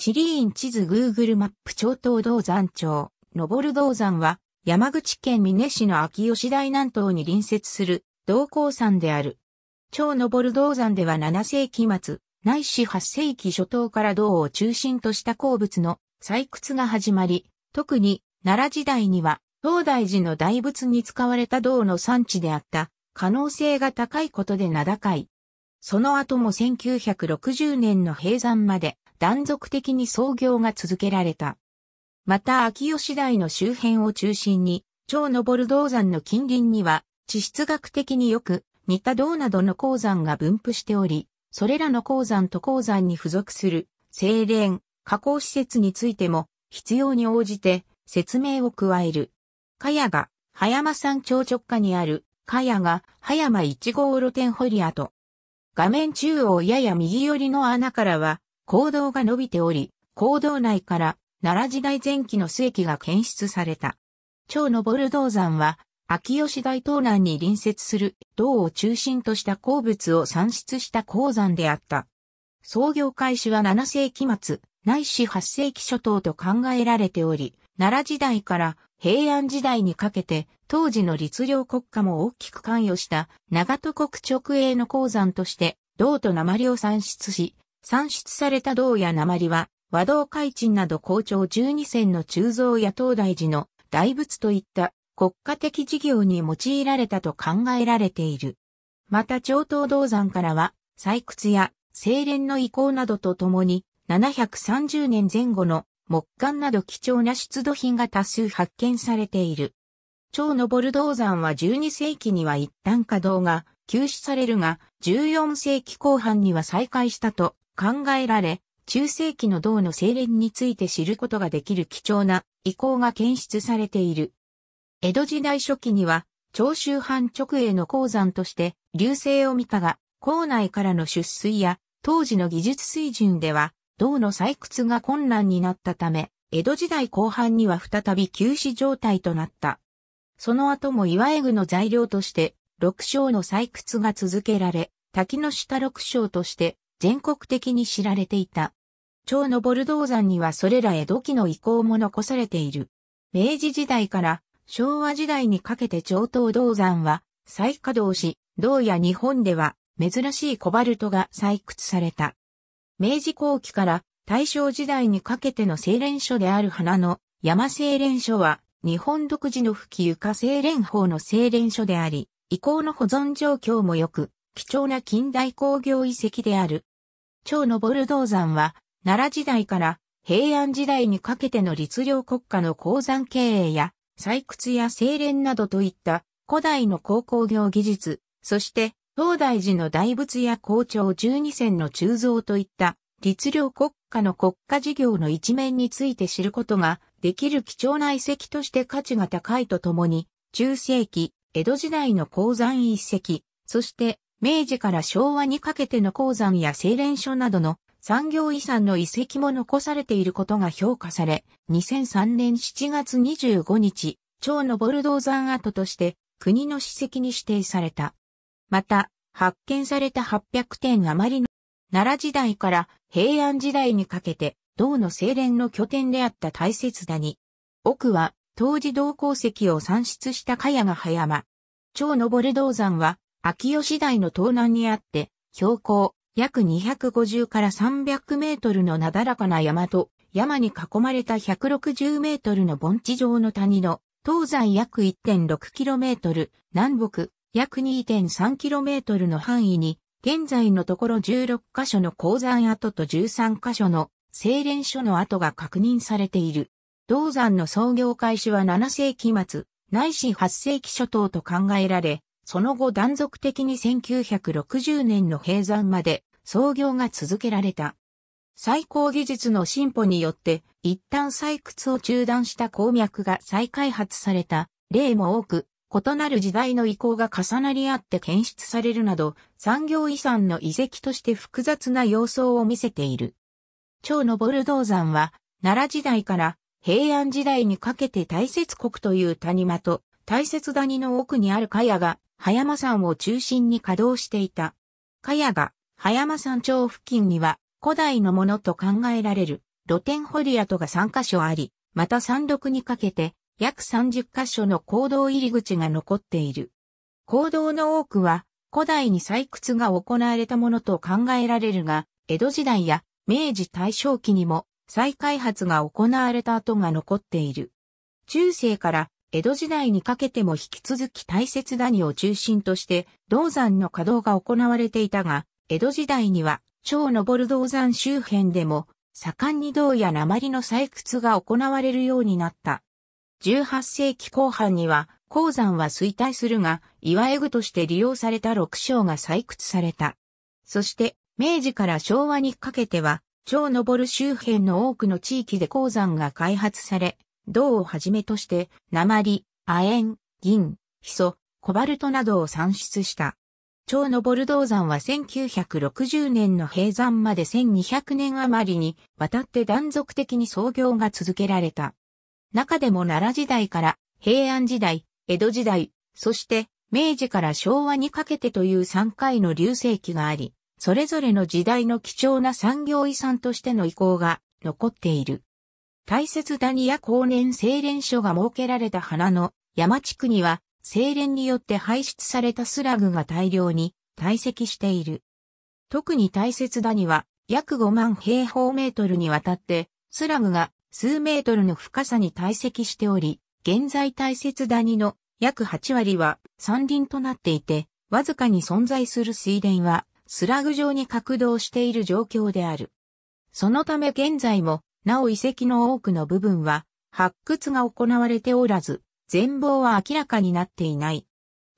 地理院地図グーグルマップ超東銅山町、登る銅山は、山口県美祢市の秋吉台南東に隣接する、銅鉱山である。超登る銅山では7世紀末、ないし8世紀初頭から銅を中心とした鉱物の採掘が始まり、特に奈良時代には、東大寺の大仏に使われた銅の産地であった可能性が高いことで名高い。その後も1960年の閉山まで断続的に操業が続けられた。また秋吉台の周辺を中心に、超登銅山の近隣には、地質学的によく似た銅などの鉱山が分布しており、それらの鉱山と鉱山に付属する、精錬、加工施設についても、必要に応じて説明を加える。かやが、葉山山頂直下にある、かやが、葉山1号露天掘り跡。画面中央やや右寄りの穴からは、坑道が伸びており、坑道内から奈良時代前期の末期が検出された。超登銅山は、秋吉大東南に隣接する銅を中心とした鉱物を産出した鉱山であった。創業開始は7世紀末、ないし8世紀初頭と考えられており、奈良時代から平安時代にかけて、当時の律令国家も大きく関与した長戸国直営の鉱山として、銅と鉛を産出し、産出された銅や鉛は、和銅海鎮など校長12選の鋳造や東大寺の大仏といった国家的事業に用いられたと考えられている。また長東銅山からは、採掘や精錬の移行などとともに、730年前後の木管など貴重な出土品が多数発見されている。超登る銅山は12世紀には一旦稼働が休止されるが、14世紀後半には再開したと考えられ、中世紀の銅の精錬について知ることができる貴重な遺構が検出されている。江戸時代初期には、長州藩直営の鉱山として流星を見たが、校内からの出水や当時の技術水準では、銅の採掘が困難になったため、江戸時代後半には再び休止状態となった。その後も岩絵具の材料として、六章の採掘が続けられ、滝の下六章として全国的に知られていた。長のボルドー山にはそれら江戸期の遺構も残されている。明治時代から昭和時代にかけて長東銅山は再稼働し、銅や日本では珍しいコバルトが採掘された。明治後期から大正時代にかけての精錬所である花の山精錬所は日本独自の吹き床精錬法の精錬所であり、遺構の保存状況も良く、貴重な近代工業遺跡である長登ボルドー山は、奈良時代から平安時代にかけての律令国家の鉱山経営や、採掘や精錬などといった古代の鉱工業技術、そして東大寺の大仏や校長十二線の鋳造といった律令国家の国家事業の一面について知ることができる貴重な遺跡として価値が高いとともに、中世紀、江戸時代の鉱山遺跡、そして明治から昭和にかけての鉱山や精錬所などの産業遺産の遺跡も残されていることが評価され、2003年7月25日、蝶のボルドー山跡として国の史跡に指定された。また、発見された800点余りの奈良時代から平安時代にかけて銅の精錬の拠点であった大切だに。奥は当時銅鉱石を産出した茅ヶ葉山。蝶のボルドー山は秋吉台の東南にあって、標高約250から300メートルのなだらかな山と、山に囲まれた160メートルの盆地上の谷の、東西約1 6トル、南北約2 3トルの範囲に、現在のところ16箇所の鉱山跡と13箇所の精錬所の跡が確認されている。銅山の創業開始は7世紀末、ないし8世紀初頭と考えられ、その後断続的に1960年の閉山まで創業が続けられた。最高技術の進歩によって一旦採掘を中断した鉱脈が再開発された例も多く、異なる時代の移行が重なり合って検出されるなど、産業遺産の遺跡として複雑な様相を見せている。超のボルドー山は、奈良時代から平安時代にかけて大雪国という谷間と、大雪谷の奥にある茅が葉山山を中心に稼働していた。かやが、葉山山頂付近には、古代のものと考えられる露天掘り跡が3カ所あり、また山麓にかけて約30カ所の坑道入り口が残っている。坑道の多くは古代に採掘が行われたものと考えられるが、江戸時代や明治大正期にも再開発が行われた跡が残っている。中世から江戸時代にかけても引き続き大切谷を中心として、銅山の稼働が行われていたが、江戸時代には、超登る銅山周辺でも、盛んに銅や鉛の採掘が行われるようになった。18世紀後半には、鉱山は衰退するが、岩絵具として利用された六章が採掘された。そして、明治から昭和にかけては、超登る周辺の多くの地域で鉱山が開発され、銅をはじめとして、鉛、亜鉛、銀、ヒ素、コバルトなどを産出した。超のボルドー山は1960年の閉山まで1200年余りにわたって断続的に創業が続けられた。中でも奈良時代から平安時代、江戸時代、そして明治から昭和にかけてという3回の流星期があり、それぞれの時代の貴重な産業遺産としての遺構が残っている。大切谷や後年精錬所が設けられた花の山地区には、精錬によって排出されたスラグが大量に堆積している。特に大切谷は、約5万平方メートルにわたって、スラグが数メートルの深さに堆積しており、現在大切谷の約8割は山林となっていて、わずかに存在する水田はスラグ状に格動している状況である。そのため現在もなお遺跡の多くの部分は発掘が行われておらず、全貌は明らかになっていない。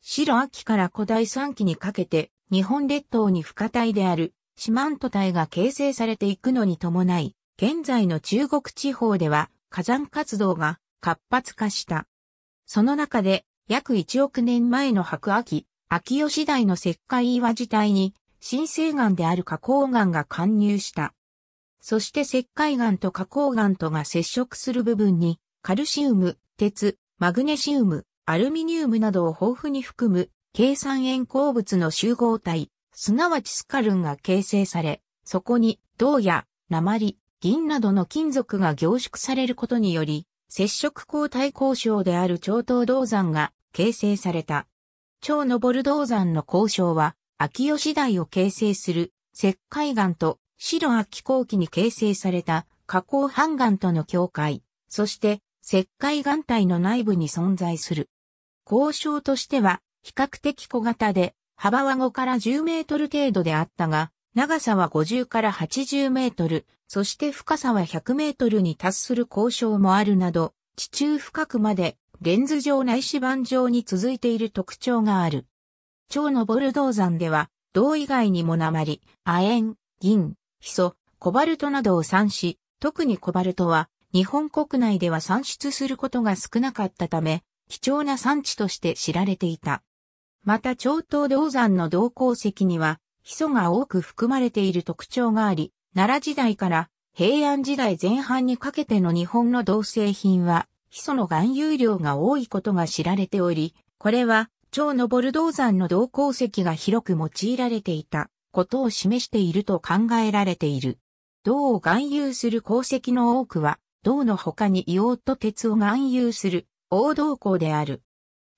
白秋から古代三期にかけて、日本列島に不可体である、四万都体が形成されていくのに伴い、現在の中国地方では火山活動が活発化した。その中で、約1億年前の白秋、秋吉台の石灰岩自体に、新生岩である花崗岩が貫入した。そして石灰岩と花崗岩とが接触する部分に、カルシウム、鉄、マグネシウム、アルミニウムなどを豊富に含む、計算塩鉱物の集合体、すなわちスカルンが形成され、そこに銅や鉛、銀などの金属が凝縮されることにより、接触抗体交渉である超等銅山が形成された。超登る銅山の交渉は、秋吉台を形成する石灰岩と白秋後期に形成された花崗半岩との境界、そして石灰岩体の内部に存在する。交渉としては比較的小型で幅は5から10メートル程度であったが、長さは50から80メートル、そして深さは100メートルに達する交渉もあるなど、地中深くまでレンズ状な脂板状に続いている特徴がある。蝶のボルドー山では、銅以外にも鉛、亜鉛、銀、ヒ素、コバルトなどを産し、特にコバルトは日本国内では産出することが少なかったため、貴重な産地として知られていた。また長東銅山の銅鉱石には、ヒ素が多く含まれている特徴があり、奈良時代から平安時代前半にかけての日本の銅製品は、ヒ素の含有量が多いことが知られており、これは、長のボル銅山の銅鉱石が広く用いられていた。ことを示していると考えられている。銅を含有する鉱石の多くは、銅の他に硫黄と鉄を含有する、黄銅鉱である。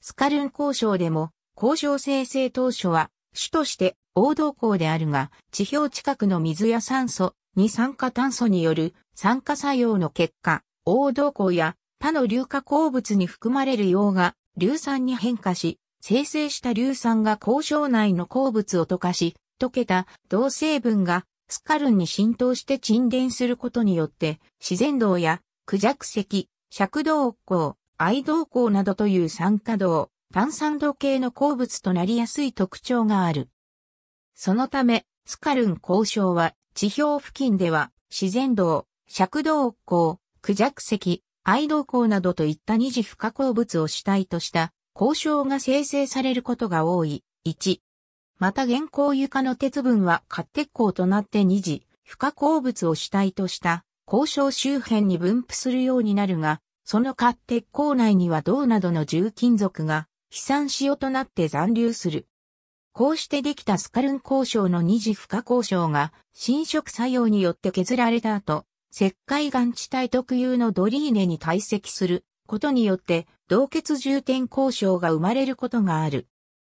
スカルン鉱床でも、鉱床生成当初は、主として黄銅鉱であるが、地表近くの水や酸素、二酸化炭素による酸化作用の結果、黄銅鉱や他の硫化鉱物に含まれる硫黄が硫酸に変化し、生成した硫酸が鉱床内の鉱物を溶かし、溶けた銅成分がスカルンに浸透して沈殿することによって、自然銅や苦弱石、尺銅鉱、愛銅鉱などという酸化銅、炭酸銅系の鉱物となりやすい特徴がある。そのため、スカルン鉱床は、地表付近では、自然銅、尺銅鉱、苦弱石、愛銅鉱などといった二次不可鉱物を主体とした、鉱床が生成されることが多い。1、また現行床の鉄分は滑鉄鋼となって二次、不可鉱物を主体とした交渉周辺に分布するようになるが、その滑鉄鋼内には銅などの重金属が飛散塩となって残留する。こうしてできたスカルン交渉の二次不可交渉が侵食作用によって削られた後、石灰岩地帯特有のドリーネに堆積することによって、同結重点交渉が生まれることがある。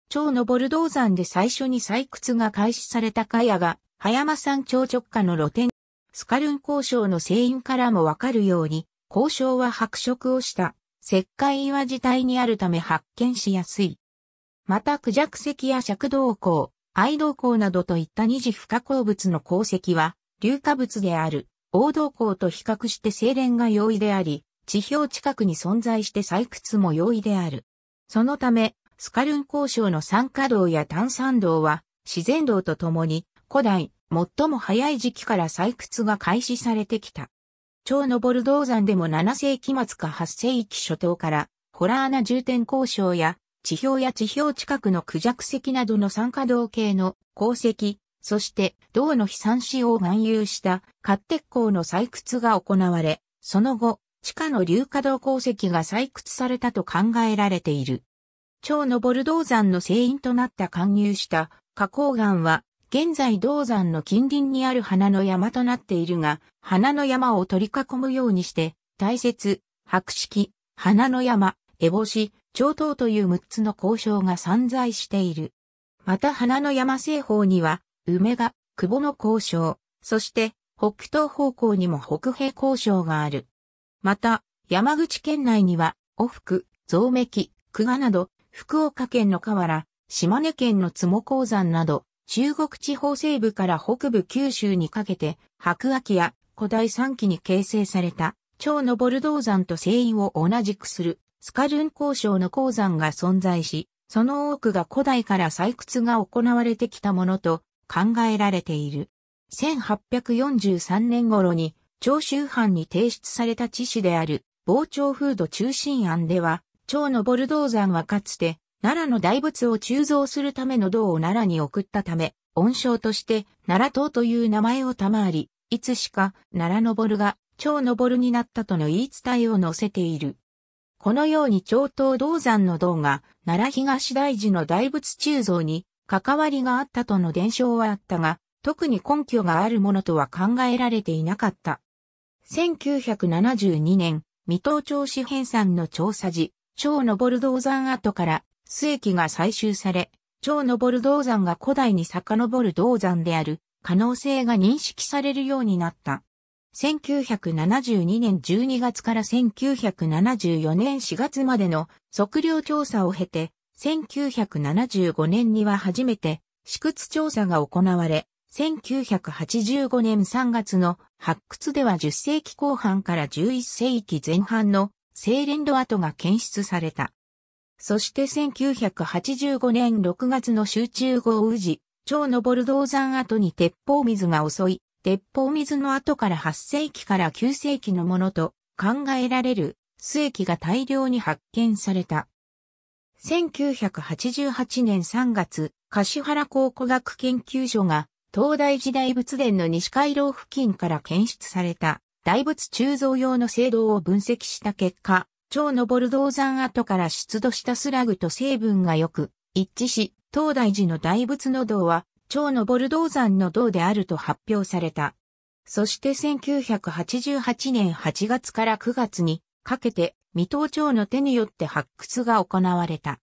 町のボルドー山で最初に採掘が開始されたカヤが、葉山山頂直下の露天、スカルン交渉の聖因からもわかるように、交渉は白色をした石灰岩自体にあるため発見しやすい。またクジャク石や尺銅鉱、藍銅鉱などといった二次不可鉱物の鉱石は、硫化物である、黄銅鉱と比較して精錬が容易であり、地表近くに存在して採掘も容易である。そのため、スカルン鉱床の酸化銅や炭酸銅は自然銅とともに古代最も早い時期から採掘が開始されてきた。超登る銅山でも7世紀末か8世紀初頭からホラーナ重点鉱床や地表や地表近くのクジャク石などの酸化銅系の鉱石、そして銅の飛散用を含有した褐鉄鉱の採掘が行われ、その後、地下の硫化銅鉱石が採掘されたと考えられている。超登る銅山の聖因となった貫入した花崗岩は、現在銅山の近隣にある花の山となっているが、花の山を取り囲むようにして、大雪、白色、花の山、烏帽子、長頭という6つの交渉が散在している。また花の山西方には、梅が、久保の交渉、そして北東方向にも北平交渉がある。また、山口県内には、おふく、蔵めき、久我など、福岡県の河原、島根県の津鉱山など、中国地方西部から北部九州にかけて、白亜紀や古代三期に形成された、超のボルドー山と西因を同じくする、スカルン鉱床の鉱山が存在し、その多くが古代から採掘が行われてきたものと考えられている。1843年頃に、長州藩に提出された地史である、傍聴風土中心案では、長のボルドー山はかつて、奈良の大仏を鋳造するための銅を奈良に送ったため、恩賞として奈良島という名前を賜り、いつしか奈良昇が長昇になったとの言い伝えを載せている。このように長東銅山の銅が奈良東大寺の大仏鋳造に関わりがあったとの伝承はあったが、特に根拠があるものとは考えられていなかった。1972年、水戸町編さんの調査時、超登る銅山跡から末期が採集され、超登る銅山が古代に遡る銅山である可能性が認識されるようになった。1972年12月から1974年4月までの測量調査を経て、1975年には初めて試掘調査が行われ、1985年3月の発掘では10世紀後半から11世紀前半の精錬土跡が検出された。そして1985年6月の集中豪雨時、超登る銅山跡に鉄砲水が襲い、鉄砲水の跡から8世紀から9世紀のものと考えられる水液が大量に発見された。1988年3月、柏原考古学研究所が東大時代仏殿の西回廊付近から検出された大仏鋳造用の聖堂を分析した結果、超のボル銅山跡から出土したスラグと成分がよく一致し、東大寺の大仏の銅は、超のボル銅山の銅であると発表された。そして1988年8月から9月にかけて、未登町の手によって発掘が行われた。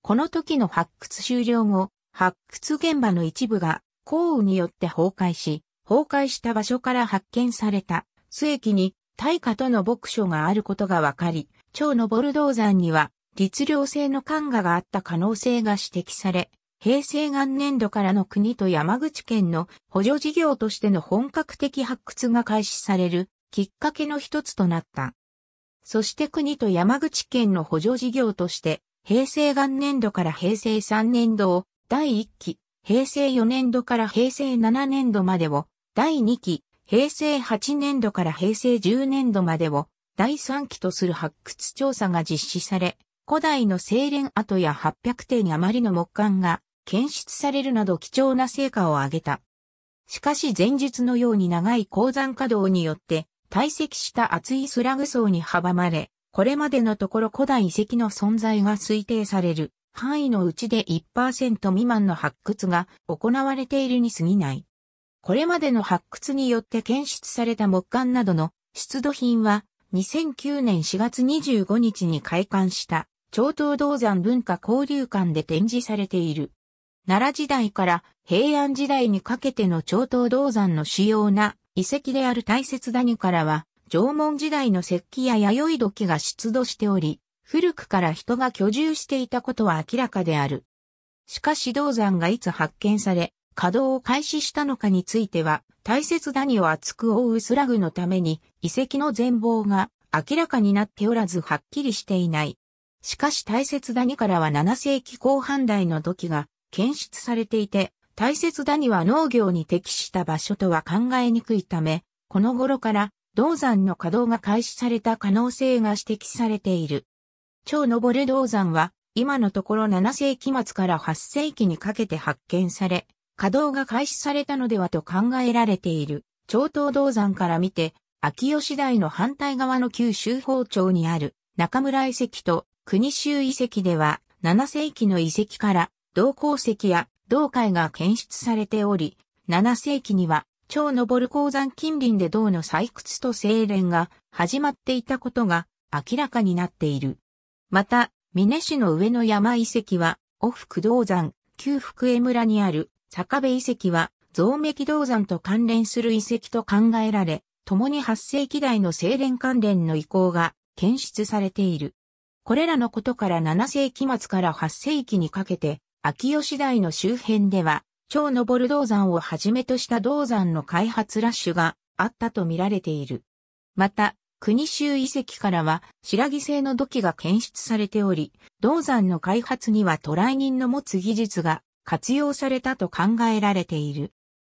この時の発掘終了後、発掘現場の一部が降雨によって崩壊し、崩壊した場所から発見された末期に大化との牧書があることが分かり、長のボルドー山には律令制の管ががあった可能性が指摘され、平成元年度からの国と山口県の補助事業としての本格的発掘が開始されるきっかけの一つとなった。そして国と山口県の補助事業として、平成元年度から平成3年度を第1期、平成4年度から平成7年度までを第2期、平成8年度から平成10年度までを第3期とする発掘調査が実施され、古代の精錬跡や800点余りの木簡が検出されるなど貴重な成果を上げた。しかし前述のように長い鉱山稼働によって堆積した厚いスラグ層に阻まれ、これまでのところ古代遺跡の存在が推定される範囲のうちで1%未満の発掘が行われているに過ぎない。これまでの発掘によって検出された木管などの出土品は2009年4月25日に開館した超東銅山文化交流館で展示されている。奈良時代から平安時代にかけての超東銅山の主要な遺跡である大雪谷からは縄文時代の石器や弥生土器が出土しており、古くから人が居住していたことは明らかである。しかし銅山がいつ発見され、稼働を開始したのかについては、大切だにを厚く覆うスラグのために、遺跡の全貌が明らかになっておらずはっきりしていない。しかし大切だにからは7世紀後半代の土器が検出されていて、大切だには農業に適した場所とは考えにくいため、この頃から銅山の稼働が開始された可能性が指摘されている。超登る銅山は今のところ7世紀末から8世紀にかけて発見され、稼働が開始されたのではと考えられている、超東銅山から見て、秋吉台の反対側の旧州宝町にある中村遺跡と国州遺跡では7世紀の遺跡から銅鉱石や銅海が検出されており、7世紀には超登る鉱山近隣で銅の採掘と精錬が始まっていたことが明らかになっている。また、峰市の上の山遺跡は、オフ銅山、旧福江村にある坂部遺跡は、増滅銅山と関連する遺跡と考えられ、共に8世紀代の精錬関連の遺構が検出されている。これらのことから7世紀末から8世紀にかけて、秋吉台の周辺では、超登る銅山をはじめとした銅山の開発ラッシュがあったと見られている。また、国州遺跡からは白木製の土器が検出されており、銅山の開発には渡来人の持つ技術が活用されたと考えられている。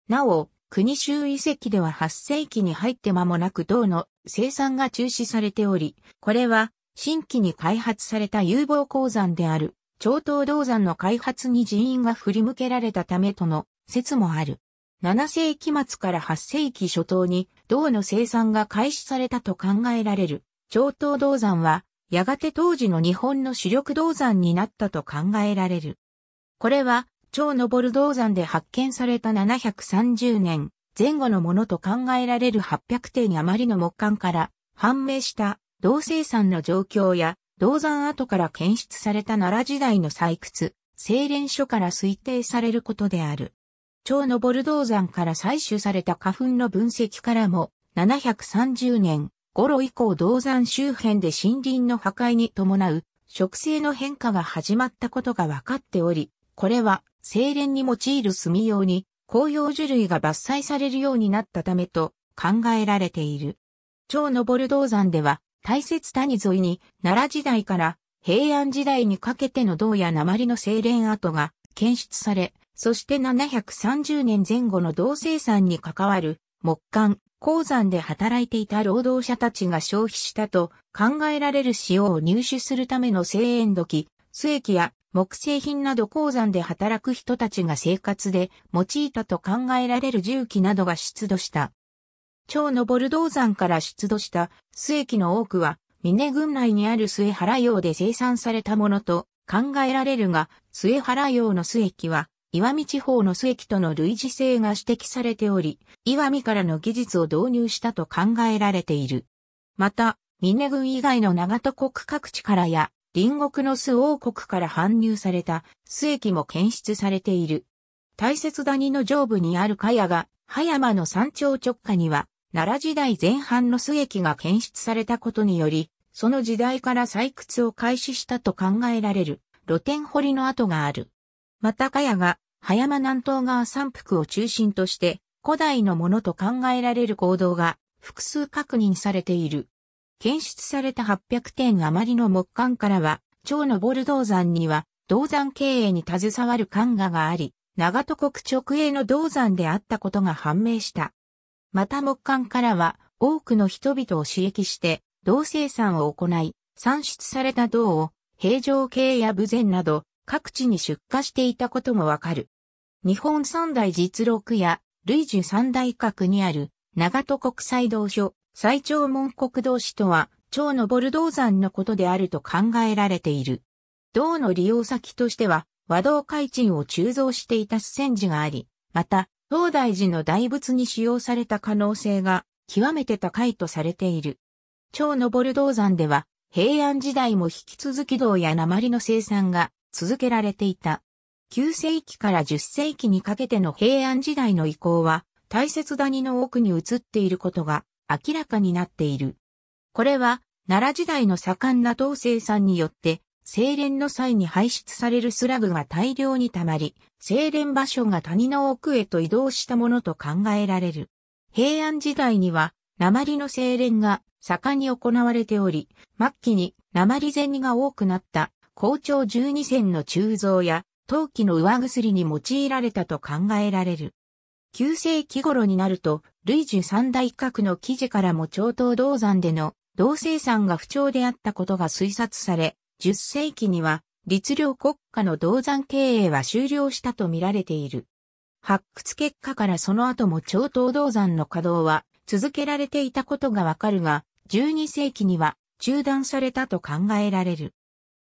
なお、国州遺跡では8世紀に入って間もなく銅の生産が中止されており、これは新規に開発された有望鉱山である、超東銅山の開発に人員が振り向けられたためとの説もある。7世紀末から8世紀初頭に銅の生産が開始されたと考えられる。超東銅山は、やがて当時の日本の主力銅山になったと考えられる。これは、超登銅山で発見された730年前後のものと考えられる800点余りの木管から判明した銅生産の状況や銅山跡から検出された奈良時代の採掘、精錬所から推定されることである。超登銅山から採取された花粉の分析からも730年頃以降銅山周辺で森林の破壊に伴う植生の変化が始まったことが分かっており、これは精錬に用いる炭用に紅葉樹類が伐採されるようになったためと考えられている。超登る銅山では大雪谷沿いに奈良時代から平安時代にかけての銅や鉛の精錬跡が検出され、そして730年前後の銅生産に関わる木管、鉱山で働いていた労働者たちが消費したと考えられる塩を入手するための精塩土器、末液や木製品など鉱山で働く人たちが生活で用いたと考えられる重機などが出土した。超のボルドー山から出土した末期の多くは、峰群内にある末原用で生産されたものと考えられるが、末原用の末期は、岩見地方の末期との類似性が指摘されており、岩見からの技術を導入したと考えられている。また、峰群以外の長戸国各地からや、隣国の巣王国から搬入された巣液も検出されている。大雪谷の上部にあるカヤが、葉山の山頂直下には、奈良時代前半の巣液が検出されたことにより、その時代から採掘を開始したと考えられる露天掘りの跡がある。またカヤが、葉山南東側山腹を中心として、古代のものと考えられる行動が複数確認されている。検出された800点余りの木管からは、長のボル銅山には、銅山経営に携わる管画があり、長戸国直営の銅山であったことが判明した。また木管からは、多くの人々を刺激して、銅生産を行い、産出された銅を、平城系や武前など、各地に出荷していたこともわかる。日本三大実録や、類樹三大閣にある、長戸国際道所、最長門国道士とは、超のボル山のことであると考えられている。道の利用先としては、和道海鎮を鋳造していた四川寺があり、また、東大寺の大仏に使用された可能性が極めて高いとされている。超のボル山では、平安時代も引き続き銅や鉛の生産が続けられていた。9世紀から10世紀にかけての平安時代の移行は、大切谷の奥に移っていることが明らかになっている。これは、奈良時代の盛んな銅生産によって、精錬の際に排出されるスラグが大量に溜まり、精錬場所が谷の奥へと移動したものと考えられる。平安時代には、鉛の精錬が盛んに行われており、末期に鉛銭が多くなった校長十二銭の鋳造や陶器の上薬に用いられたと考えられる。9世紀頃になると類樹三大閣の記事からも長東銅山での銅生産が不調であったことが推察され、10世紀には、律令国家の銅山経営は終了したと見られている。発掘結果からその後も長東銅山の稼働は続けられていたことがわかるが、12世紀には中断されたと考えられる。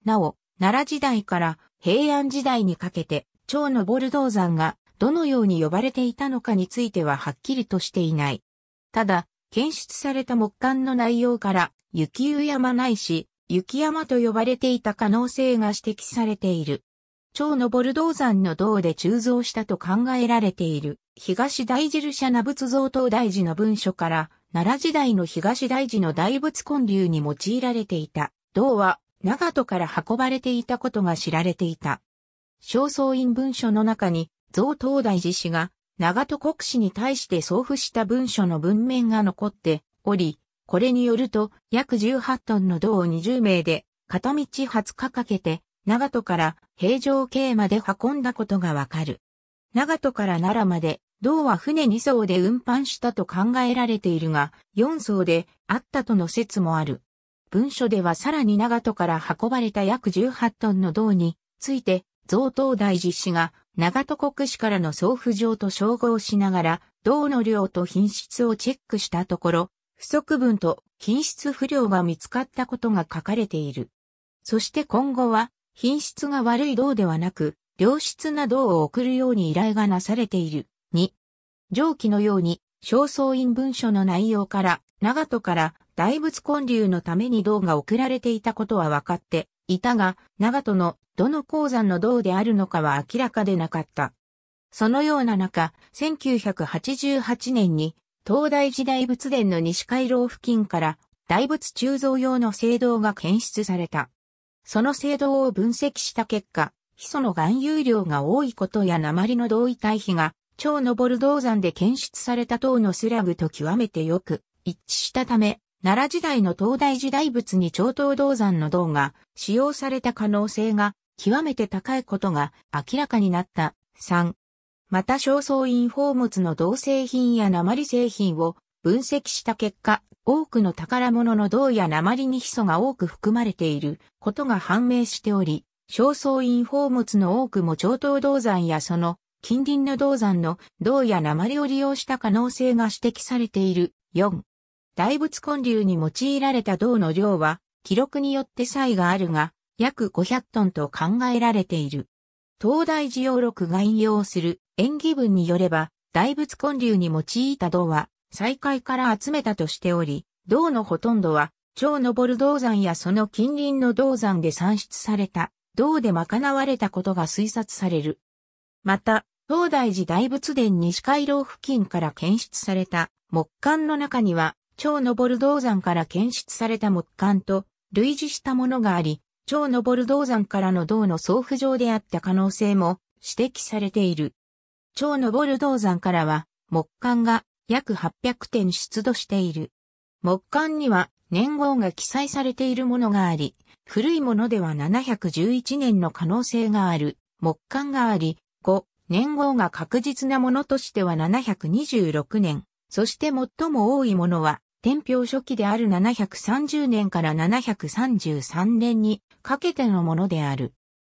なお、奈良時代から平安時代にかけて、長のボル銅山がどのように呼ばれていたのかについてははっきりとしていない。ただ、検出された木管の内容から、雪湯山ないし、雪山と呼ばれていた可能性が指摘されている。超のボルドー山の銅で鋳造したと考えられている、東大寺社那仏像等大寺の文書から、奈良時代の東大寺の大仏建立に用いられていた、銅は、長門から運ばれていたことが知られていた。正倉院文書の中に、贈東大寺氏が長戸国史に対して送付した文書の文面が残っており、これによると約18トンの銅を20名で片道20日かけて長戸から平城京まで運んだことがわかる。長戸から奈良まで銅は船2艘で運搬したと考えられているが、4艘であったとの説もある。文書ではさらに長戸から運ばれた約18トンの銅について、贈東大寺氏が長戸国市からの送付状と照合しながら、銅の量と品質をチェックしたところ、不足分と品質不良が見つかったことが書かれている。そして今後は、品質が悪い銅ではなく、良質な銅を送るように依頼がなされている。2、上記のように、正倉院文書の内容から、長戸から大仏建立のために銅が送られていたことは分かって、いたが、長門のどの鉱山の銅であるのかは明らかでなかった。そのような中、1988年に、東大時代仏殿の西回廊付近から、大仏鋳造用の聖堂が検出された。その聖堂を分析した結果、ヒ素の含有量が多いことや鉛の同位対比が、超登る銅山で検出された等のスラグと極めてよく一致したため、奈良時代の東大時代物に長東銅山の銅が使用された可能性が極めて高いことが明らかになった。3。また焦燥院宝物の銅製品や鉛製品を分析した結果、多くの宝物の銅や鉛にヒ素が多く含まれていることが判明しており、焦燥院宝物の多くも長東銅山やその近隣の銅山の銅や鉛を利用した可能性が指摘されている。4. 大仏建立に用いられた銅の量は、記録によって差異があるが、約500トンと考えられている。東大寺洋録が引用する演技文によれば、大仏建立に用いた銅は、再開から集めたとしており、銅のほとんどは、超登る銅山やその近隣の銅山で産出された、銅で賄われたことが推察される。また、東大寺大仏殿西回廊付近から検出された木管の中には、超登銅山から検出された木簡と類似したものがあり、超登銅山からの銅の送付状であった可能性も指摘されている。超登銅山からは木簡が約800点出土している。木簡には年号が記載されているものがあり、古いものでは711年の可能性がある木簡があり、5、年号が確実なものとしては726年、そして最も多いものは天平初期である730年から733年にかけてのものである。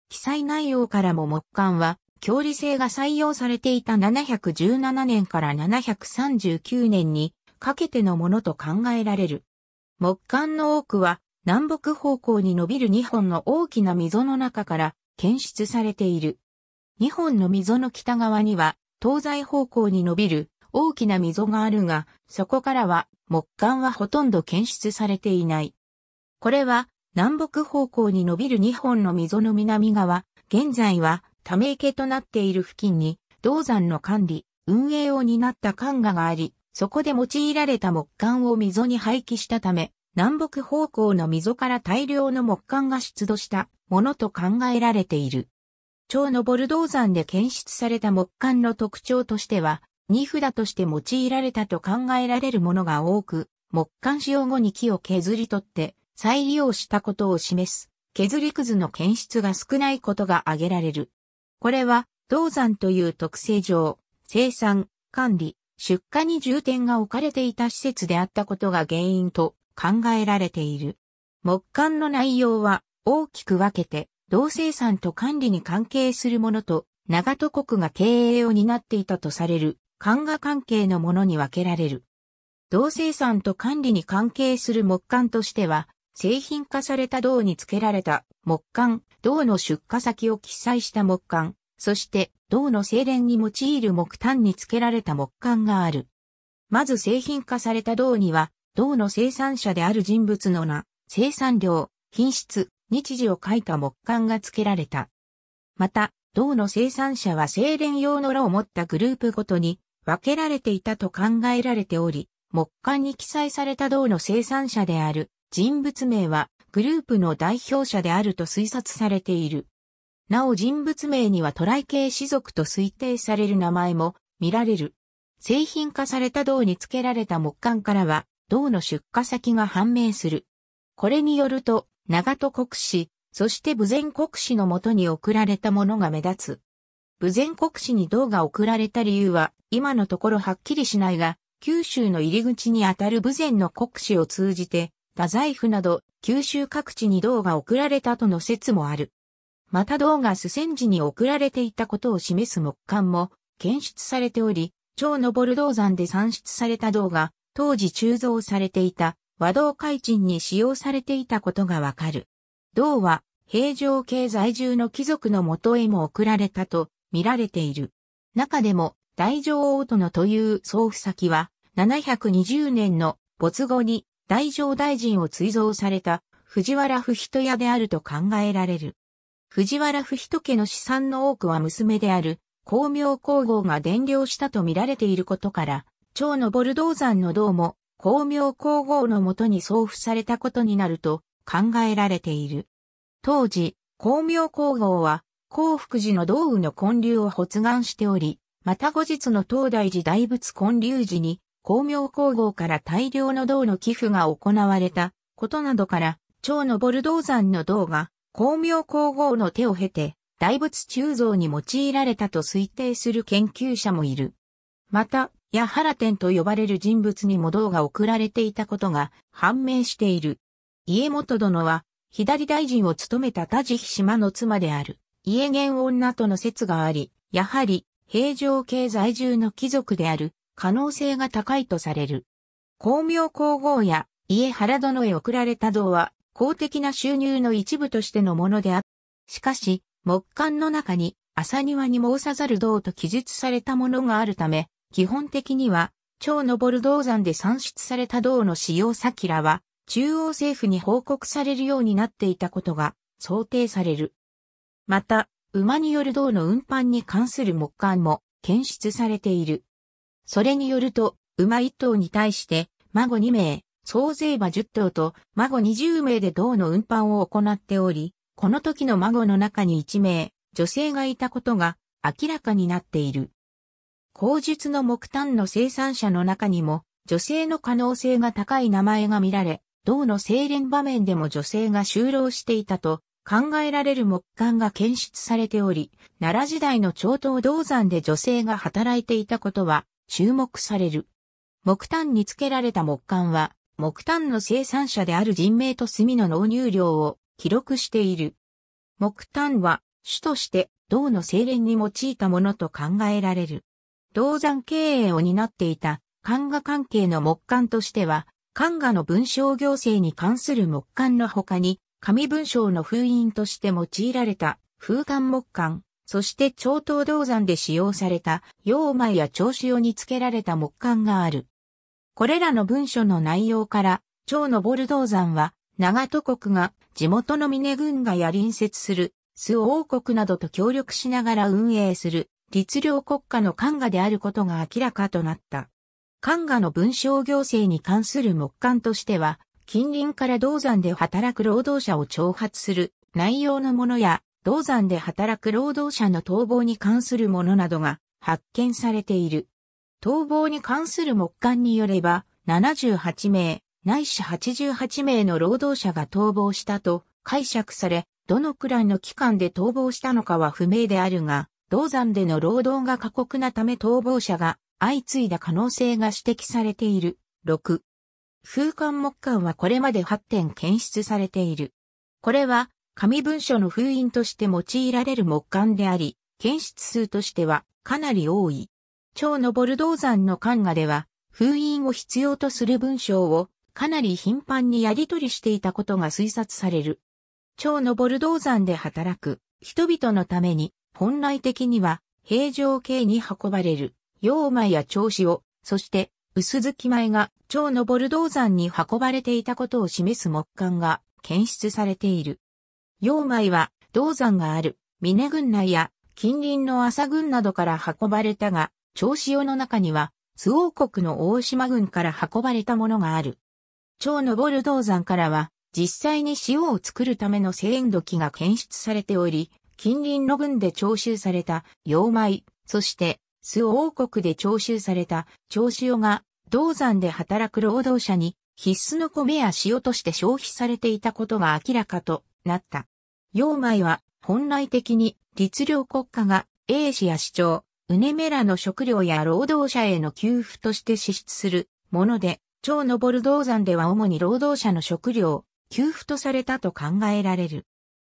記載内容からも木簡は、強理性が採用されていた717年から739年にかけてのものと考えられる。木簡の多くは南北方向に伸びる2本の大きな溝の中から検出されている。2本の溝の北側には東西方向に伸びる大きな溝があるが、そこからは木管はほとんど検出されていない。これは南北方向に伸びる2本の溝の南側、現在はため池となっている付近に、銅山の管理、運営を担った管ががあり、そこで用いられた木管を溝に廃棄したため、南北方向の溝から大量の木管が出土したものと考えられている。超のボルドー山で検出された木管の特徴としては、荷札として用いられたと考えられるものが多く、木管使用後に木を削り取って再利用したことを示す削りくずの検出が少ないことが挙げられる。これは、銅山という特性上、生産、管理、出荷に重点が置かれていた施設であったことが原因と考えられている。木管の内容は大きく分けて、銅生産と管理に関係するものと、長戸国が経営を担っていたとされる漢画関係のものに分けられる。銅生産と管理に関係する木管としては、製品化された銅に付けられた木管、銅の出荷先を記載した木管、そして銅の精錬に用いる木炭に付けられた木管がある。まず製品化された銅には、銅の生産者である人物の名、生産量、品質、日時を書いた木管が付けられた。また、銅の生産者は精錬用の炉を持ったグループごとに、分けられていたと考えられており、木簡に記載された銅の生産者である人物名はグループの代表者であると推察されている。なお人物名にはトライ系氏族と推定される名前も見られる。製品化された銅に付けられた木簡からは銅の出荷先が判明する。これによると長戸国史、そして武前国史のもとに送られたものが目立つ。武前国史に銅が送られた理由は、今のところはっきりしないが、九州の入り口にあたる武前の国史を通じて、太宰府など、九州各地に銅が送られたとの説もある。また銅が須川時に送られていたことを示す木簡も検出されており、超登る銅山で産出された銅が、当時鋳造されていた和銅海鎮に使用されていたことがわかる。銅は平城系在住の貴族のもとへも送られたと見られている。中でも、大乗大殿という送付先は、720年の没後に大乗大臣を追贈された藤原不人屋であると考えられる。藤原不人家の資産の多くは娘である光明皇后が伝領したと見られていることから、長のボルドー山の銅も光明皇后のもとに送付されたことになると考えられている。当時、光明皇后は興福寺の道具の建立を発願しており、また後日の東大寺大仏建立時に、光明皇后から大量の銅の寄付が行われたことなどから、長のボルドー山の銅が、光明皇后の手を経て、大仏鋳造に用いられたと推定する研究者もいる。また、八原天と呼ばれる人物にも銅が送られていたことが判明している。家元殿は、左大臣を務めた田地島の妻である。家元女との説があり、やはり平城系在住の貴族である可能性が高いとされる。光明皇后や家原殿へ送られた銅は公的な収入の一部としてのものであった。しかし、木簡の中に朝庭に申さざる銅と記述されたものがあるため、基本的には、超登る銅山で産出された銅の使用先らは、中央政府に報告されるようになっていたことが想定される。また、馬による銅の運搬に関する木管も検出されている。それによると、馬1頭に対して、孫2名、総勢馬10頭と孫20名で銅の運搬を行っており、この時の孫の中に1名、女性がいたことが明らかになっている。口述の木炭の生産者の中にも、女性の可能性が高い名前が見られ、銅の精錬場面でも女性が就労していたと考えられる木管が検出されており、奈良時代の長東銅山で女性が働いていたことは注目される。木炭に付けられた木管は、木炭の生産者である人名と炭の納入量を記録している。木炭は主として銅の精錬に用いたものと考えられる。銅山経営を担っていた漢画関係の木管としては、漢画の文章行政に関する木管の他に、紙文章の封印として用いられた風管木管、そして超東銅山で使用された陽米や調子用に付けられた木管がある。これらの文書の内容から、超登る銅山は、長戸国が地元の峰群がや隣接する、周王国などと協力しながら運営する、律令国家の漢画であることが明らかとなった。漢画の文章行政に関する木管としては、近隣から銅山で働く労働者を挑発する内容のものや、銅山で働く労働者の逃亡に関するものなどが発見されている。逃亡に関する木簡によれば、78名、ないし88名の労働者が逃亡したと解釈され、どのくらいの期間で逃亡したのかは不明であるが、銅山での労働が過酷なため逃亡者が相次いだ可能性が指摘されている。6、風管木管はこれまで8点検出されている。これは、紙文書の封印として用いられる木管であり、検出数としてはかなり多い。超のボルドー山の管画では、封印を必要とする文章をかなり頻繁にやり取りしていたことが推察される。超のボルドー山で働く人々のために、本来的には平常形に運ばれる、妖魔や調子を、そして薄月米が蝶のボルドー山に運ばれていたことを示す木管が検出されている。洋米は銅山がある峰群内や近隣の朝群などから運ばれたが、長潮の中には、周王国の大島軍から運ばれたものがある。蝶のボルドー山からは、実際に塩を作るための製塩土器が検出されており、近隣の軍で徴収された洋米、そして周王国で徴収された徴収が銅山で働く労働者に必須の米や塩として消費されていたことが明らかとなった。陽米は本来的に律令国家が英氏や市長、うねめらの食料や労働者への給付として支出するもので、超登る銅山では主に労働者の食料、給付とされたと考えられる。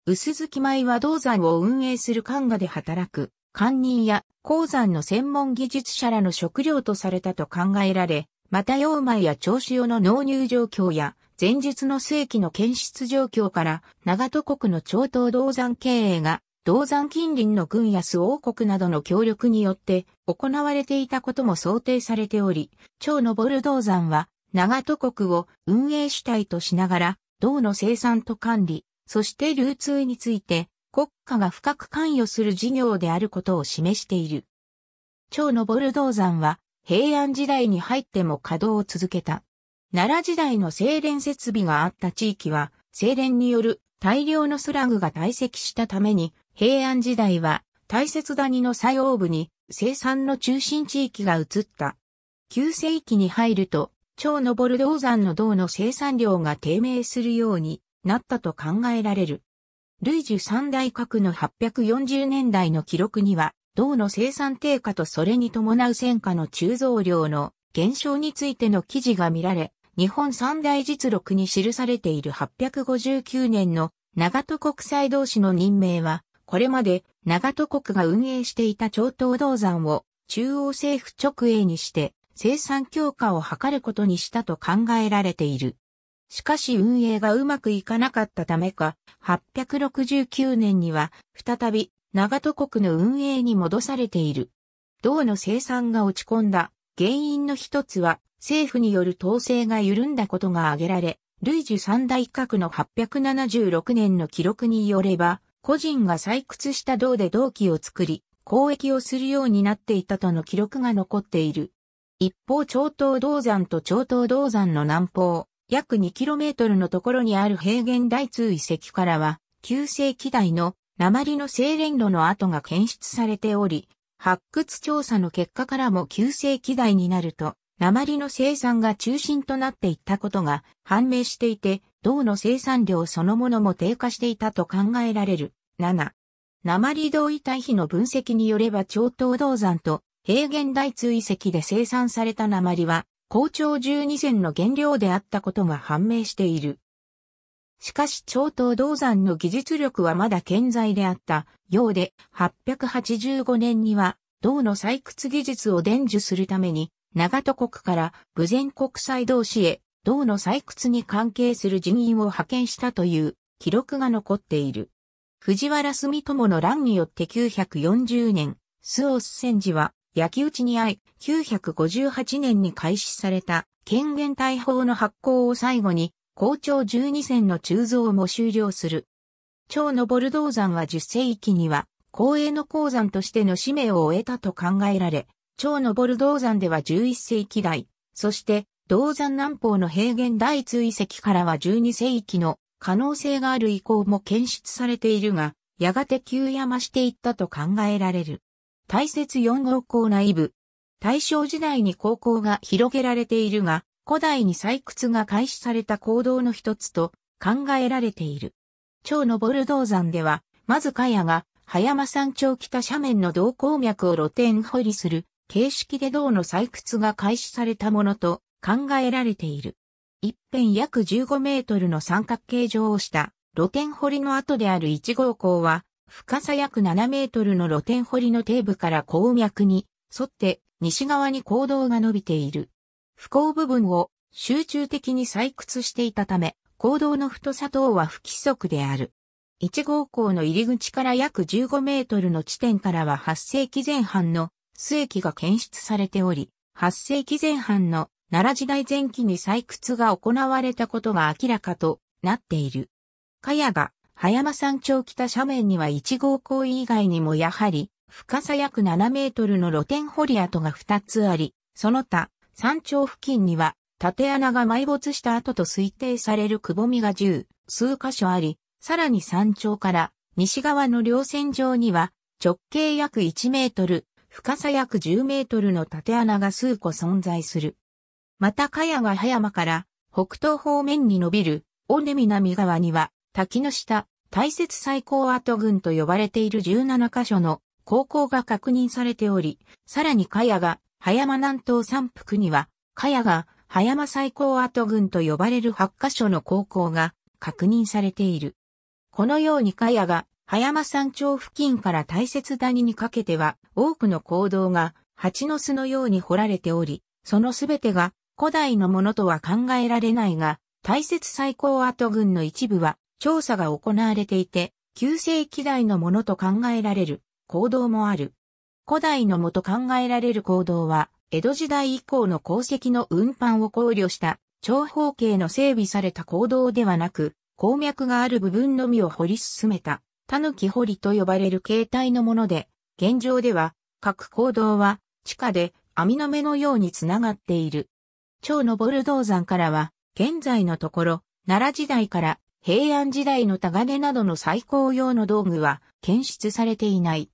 薄月米は銅山を運営する官がで働く官人や鉱山の専門技術者らの食料とされたと考えられ、また洋米や調子用の納入状況や、前述の世紀の検出状況から、長戸国の超東銅山経営が、銅山近隣の軍や周王国などの協力によって行われていたことも想定されており、超登る銅山は、長戸国を運営主体としながら、銅の生産と管理、そして流通について、国家が深く関与する事業であることを示している。超のボルドー山は平安時代に入っても稼働を続けた。奈良時代の精錬設備があった地域は、精錬による大量のスラグが堆積したために、平安時代は大雪谷の最用部に生産の中心地域が移った。旧世紀に入ると、超のボルドー山の銅の生産量が低迷するようになったと考えられる。ルイジュ三大核の840年代の記録には、銅の生産低下とそれに伴う戦火の鋳造量の減少についての記事が見られ、日本三大実録に記されている859年の長戸国際同士の任命は、これまで長戸国が運営していた超東銅山を中央政府直営にして生産強化を図ることにしたと考えられている。しかし運営がうまくいかなかったためか、869年には再び長戸国の運営に戻されている。銅の生産が落ち込んだ原因の一つは政府による統制が緩んだことが挙げられ、類イ三大核の876年の記録によれば、個人が採掘した銅で銅器を作り、交易をするようになっていたとの記録が残っている。一方、長東銅山と長東銅山の南方、約 2km のところにある平原大通遺跡からは、旧世紀代の鉛の精錬炉の跡が検出されており、発掘調査の結果からも旧世紀代になると、鉛の生産が中心となっていったことが判明していて、銅の生産量そのものも低下していたと考えられる。7。鉛銅遺体比の分析によれば超東銅山と平原大通遺跡で生産された鉛は校長12船の原料であったことが判明している。しかし超東銅山の技術力はまだ健在であったようで、885年には銅の採掘技術を伝授するために、長戸国から武前国際同士へ銅の採掘に関係する人員を派遣したという記録が残っている。藤原住友の乱によって940年、スオス戦時は焼き打ちに合い、958年に開始された、権限大法の発行を最後に、校長12線の鋳造も終了する。長のボルドー山は10世紀には、公営の鉱山としての使命を終えたと考えられ、長のボルドー山では11世紀代、そして、銅山南方の平原第通遺跡からは12世紀の可能性がある遺構も検出されているが、やがて旧山していったと考えられる。大雪四号校内部。大正時代に高校が広げられているが、古代に採掘が開始された行動の一つと考えられている。超登る銅山では、まずかやが、葉山山頂北斜面の銅鉱脈を露天掘りする形式で銅の採掘が開始されたものと考えられている。一辺約15メートルの三角形状をした露天掘りの後である1号校は深さ約7メートルの露天掘りの底部から鉱脈に沿って西側に坑道が伸びている。不幸部分を集中的に採掘していたため、坑道の太さ等は不規則である。1号坑の入り口から約15メートルの地点からは8世紀前半の末期が検出されており、8世紀前半の奈良時代前期に採掘が行われたことが明らかとなっている。やが葉山山頂北斜面には1号校以外にもやはり、深さ約7メートルの露天掘り跡が2つあり、その他、山頂付近には、縦穴が埋没した跡と推定されるくぼみが10、数箇所あり、さらに山頂から西側の稜線上には直径約1メートル、深さ約10メートルの縦穴が数個存在する。また、茅ヶ葉山から北東方面に伸びる、尾根南側には滝の下、大雪最高跡群と呼ばれている17カ所の高校が確認されており、さらに茅屋が、葉山南東山腹には、茅屋が、葉山最高跡群と呼ばれる8カ所の高校が確認されている。このように茅屋が、葉山山頂付近から大雪谷にかけては、多くの行動が、蜂の巣のように掘られており、そのすべてが古代のものとは考えられないが、大雪最高跡群の一部は調査が行われていて、旧世紀代のものと考えられる行動もある。古代のもと考えられる行動は、江戸時代以降の鉱石の運搬を考慮した長方形の整備された行動ではなく、鉱脈がある部分のみを掘り進めた、狸掘りと呼ばれる形態のもので、現状では、各行動は地下で網の目のようにつながっている。超登る銅山からは、現在のところ、奈良時代から平安時代のタガネなどの最高用の道具は検出されていない。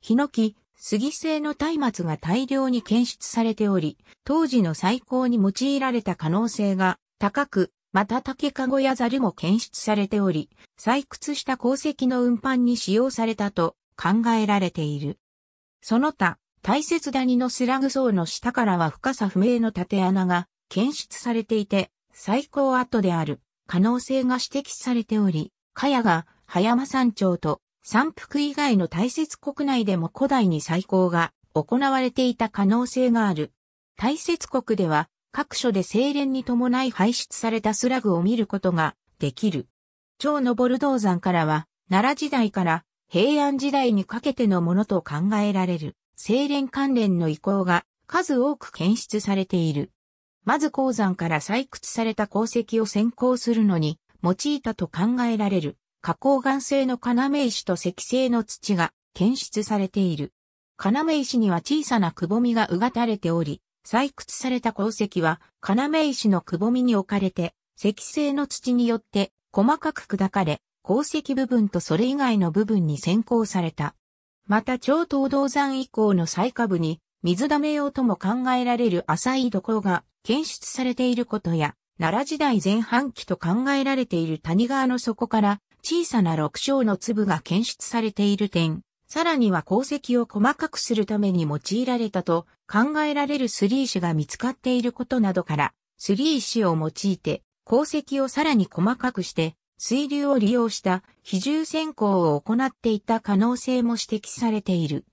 ヒノキ、杉製の松明が大量に検出されており、当時の最高に用いられた可能性が高く、また竹籠やザルも検出されており、採掘した鉱石の運搬に使用されたと考えられている。その他、大切谷のスラグ層の下からは深さ不明の縦穴が検出されていて、最高跡である。可能性が指摘されており、かやが葉山山頂と山腹以外の大雪国内でも古代に採光が行われていた可能性がある。大雪国では各所で精錬に伴い排出されたスラグを見ることができる。超登ボルドー山からは奈良時代から平安時代にかけてのものと考えられる精錬関連の遺構が数多く検出されている。まず鉱山から採掘された鉱石を先行するのに用いたと考えられる花崗岩製の要石と石製の土が検出されている。要石には小さなくぼみがうがたれており、採掘された鉱石は要石のくぼみに置かれて、石製の土によって細かく砕かれ、鉱石部分とそれ以外の部分に先行された。また超東道山以降の最下部に水溜め用とも考えられる浅い土ろが検出されていることや、奈良時代前半期と考えられている谷川の底から小さな六章の粒が検出されている点、さらには鉱石を細かくするために用いられたと考えられるスリー石が見つかっていることなどから、スリー石を用いて鉱石をさらに細かくして水流を利用した比重選考を行っていた可能性も指摘されている。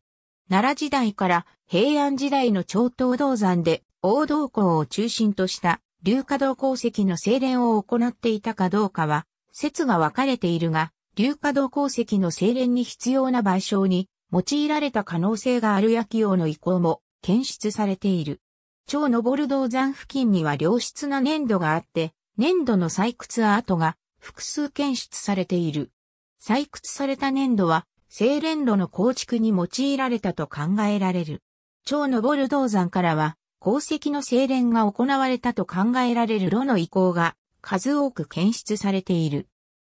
奈良時代から平安時代の超東銅山で王道校を中心とした硫化銅鉱石の精錬を行っていたかどうかは説が分かれているが、硫化銅鉱石の精錬に必要な賠償に用いられた可能性がある焼用の意向も検出されている。超登銅山付近には良質な粘土があって、粘土の採掘跡が複数検出されている。採掘された粘土は精錬炉の構築に用いられたと考えられる。超のボルドー山からは、鉱石の精錬が行われたと考えられる炉の遺構が数多く検出されている。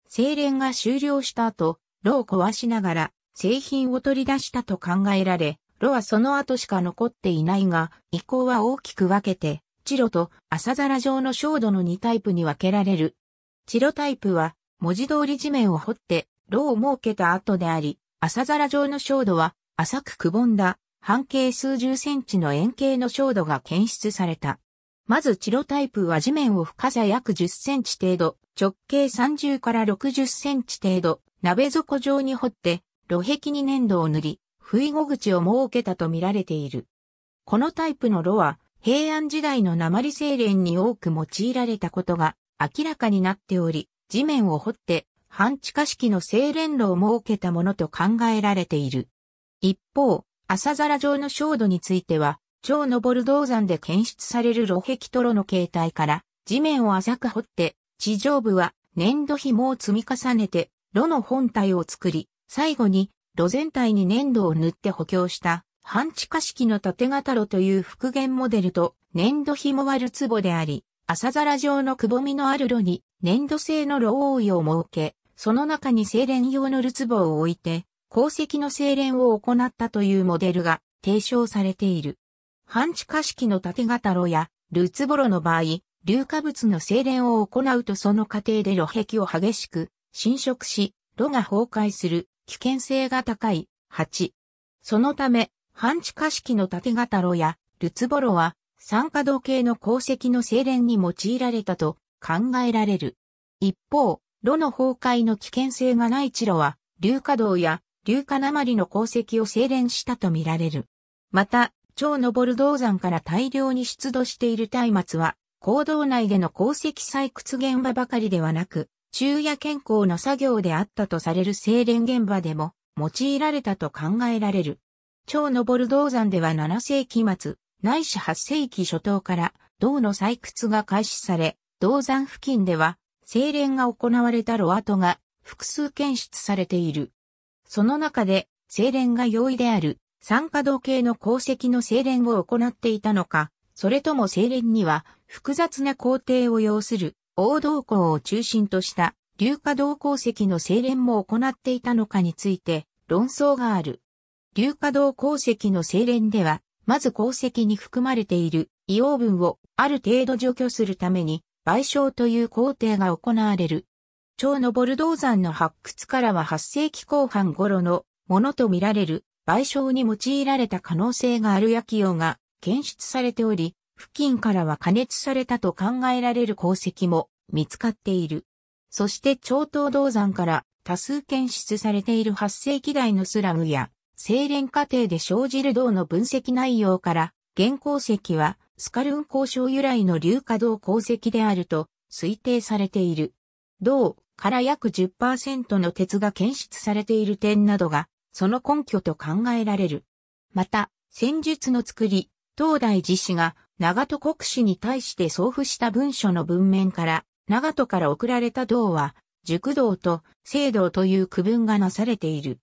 精錬が終了した後、炉を壊しながら製品を取り出したと考えられ、炉はその後しか残っていないが、遺構は大きく分けて、チロと朝皿状の焦土の2タイプに分けられる。チロタイプは文字通り地面を掘って、炉を設けた後であり、朝皿状の照度は、浅くくぼんだ、半径数十センチの円形の照度が検出された。まずチロタイプは地面を深さ約10センチ程度、直径30から60センチ程度、鍋底状に掘って、炉壁に粘土を塗り、不意後口を設けたとみられている。このタイプの炉は、平安時代の鉛精錬に多く用いられたことが明らかになっており、地面を掘って半地下式の清錬炉を設けたものと考えられている。一方、朝皿状の焦土については、超登る銅山で検出される炉壁トロの形態から、地面を浅く掘って、地上部は粘土紐を積み重ねて、炉の本体を作り、最後に、炉全体に粘土を塗って補強した、半地下式の縦型炉という復元モデルと、粘土紐割る壺であり、朝皿状のくぼみのある炉に、粘土製の炉覆いを設け、その中に精錬用のるつぼを置いて、鉱石の精錬を行ったというモデルが提唱されている。半地下式の縦型炉や、ルツボロの場合、硫化物の精錬を行うとその過程で炉壁を激しく侵食し、炉が崩壊する危険性が高い。8。そのため、半地下式の縦型炉や、ルツボロは、酸化銅系の鉱石の精錬に用いられたと考えられる。一方、炉の崩壊の危険性がない地炉は、硫化銅や硫化鉛の鉱石を精錬したとみられる。また、超昇る銅山から大量に出土している松明は、坑道内での鉱石採掘現場ばかりではなく、昼夜健康の作業であったとされる精錬現場でも用いられたと考えられる。超昇る銅山では7世紀末、ないし8世紀初頭から銅の採掘が開始され、銅山付近では精錬が行われた炉跡が複数検出されている。その中で、精錬が容易である、酸化銅系の鉱石の精錬を行っていたのか、それとも精錬には複雑な工程を要する、黄銅鉱を中心とした硫化銅鉱石の精錬も行っていたのかについて論争がある。硫化銅鉱石の精錬では、まず鉱石に含まれている硫黄分をある程度除去するために賠償という工程が行われる。長のボルドー山の発掘からは8世紀後半頃のものとみられる賠償に用いられた可能性がある焼き用が検出されており、付近からは加熱されたと考えられる鉱石も見つかっている。そして超東銅山から多数検出されている8世紀代のスラムや精錬過程で生じる銅の分析内容から、原鉱石はスカルン交渉由来の硫化銅鉱石であると推定されている。銅から約10%の鉄が検出されている点などが、その根拠と考えられる。また、戦術の作り、東大寺氏が長戸国史に対して送付した文書の文面から、長戸から送られた銅は、熟銅と聖銅という区分がなされている。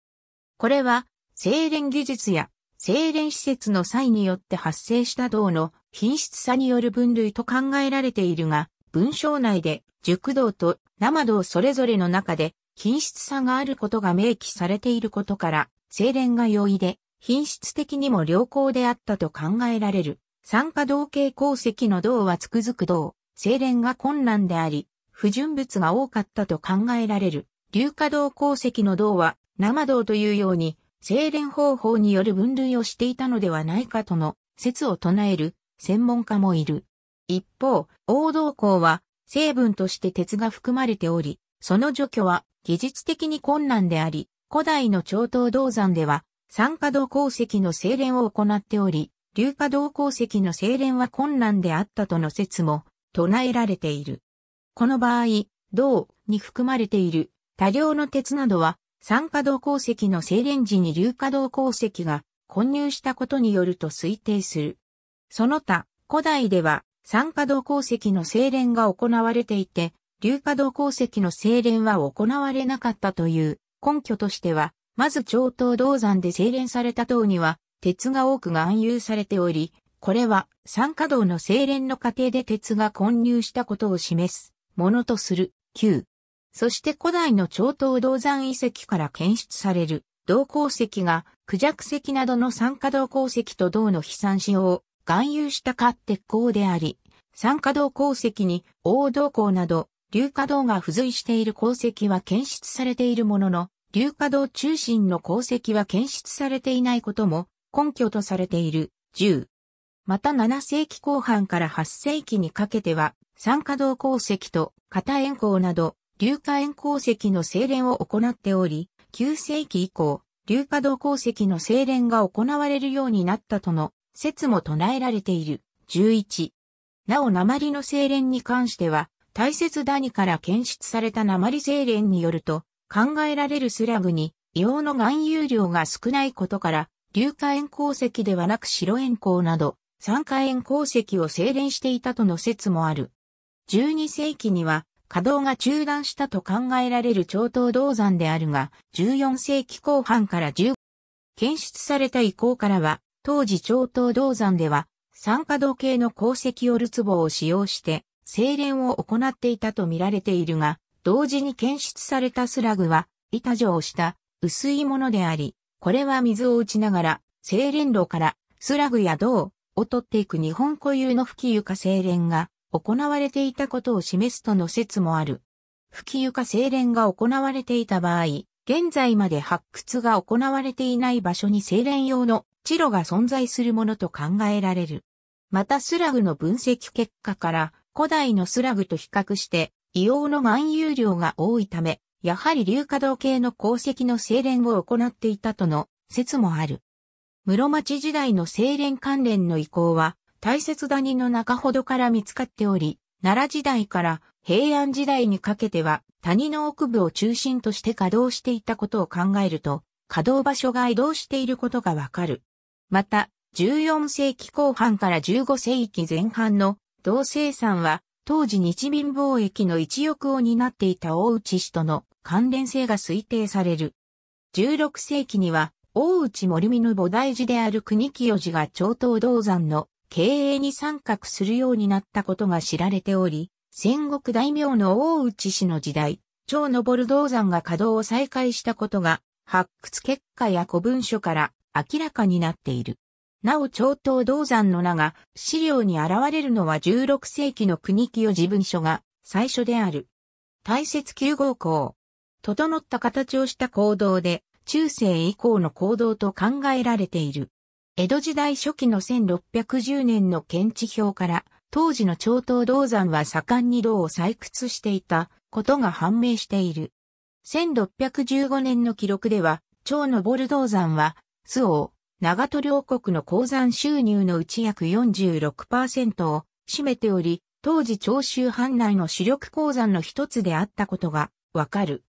これは、精錬技術や精錬施設の際によって発生した銅の品質差による分類と考えられているが、文章内で熟道と生道それぞれの中で品質差があることが明記されていることから、精錬が容易で、品質的にも良好であったと考えられる。酸化銅系鉱石の銅はつくづく銅、精錬が困難であり、不純物が多かったと考えられる。硫化銅鉱石の銅は生銅というように、精錬方法による分類をしていたのではないかとの説を唱える専門家もいる。一方、王道校は成分として鉄が含まれており、その除去は技術的に困難であり、古代の超東銅山では酸化銅鉱石の精錬を行っており、硫化銅鉱石の精錬は困難であったとの説も唱えられている。この場合、銅に含まれている多量の鉄などは酸化銅鉱石の精錬時に硫化銅鉱石が混入したことによると推定する。その他、古代では、酸化銅鉱石の精錬が行われていて、硫化銅鉱石の精錬は行われなかったという根拠としては、まず超東銅山で精錬された銅には、鉄が多く含有されており、これは酸化銅の精錬の過程で鉄が混入したことを示すものとする。9。そして古代の超東銅山遺跡から検出される銅鉱石が、クジャク石などの酸化銅鉱石と銅の飛散使用、含有したか鉄鋼であり、酸化銅鉱石に黄銅鉱など、硫化銅が付随している鉱石は検出されているものの、硫化銅中心の鉱石は検出されていないことも根拠とされている。10。また7世紀後半から8世紀にかけては、酸化銅鉱石と片塩鉱など、硫化塩鉱石の精錬を行っており、9世紀以降、硫化銅鉱石の精錬が行われるようになったとの説も唱えられている。11。なお鉛の精錬に関しては、大切ダニから検出された鉛精錬によると、考えられるスラグに硫黄の含有量が少ないことから、硫化塩鉱石ではなく白塩鉱など、酸化塩鉱石を精錬していたとの説もある。12世紀には、稼働が中断したと考えられる超東銅山であるが、14世紀後半から15検出された以降からは、当時長東銅山では、酸化銅系の鉱石オルツボを使用して、精錬を行っていたと見られているが、同時に検出されたスラグは、板状をした薄いものであり、これは水を打ちながら、精錬炉からスラグや銅を取っていく日本固有の吹き床精錬が行われていたことを示すとの説もある。吹き床精錬が行われていた場合、現在まで発掘が行われていない場所に精錬用のチロが存在するものと考えられる。またスラグの分析結果から古代のスラグと比較して硫黄の含有量が多いため、やはり硫化銅系の鉱石の精錬を行っていたとの説もある。室町時代の精錬関連の遺構は大切谷の中ほどから見つかっており、奈良時代から平安時代にかけては谷の奥部を中心として稼働していたことを考えると、稼働場所が移動していることがわかる。また、14世紀後半から15世紀前半の同生産は、当時日民貿易の一翼を担っていた大内氏との関連性が推定される。16世紀には、大内森美の菩提寺である国清寺が長東銅山の経営に参画するようになったことが知られており、戦国大名の大内氏の時代、超昇銅山が稼働を再開したことが、発掘結果や古文書から明らかになっている。なお長東銅山の名が資料に現れるのは16世紀の国清自分書が最初である。大雪9号校。整った形をした行動で中世以降の行動と考えられている。江戸時代初期の1610年の検知表から当時の長東銅山は盛んに銅を採掘していたことが判明している。1615年の記録では、長のボル銅山は周王、長戸両国の鉱山収入のうち約46%を占めており、当時長州藩内の主力鉱山の一つであったことがわかる。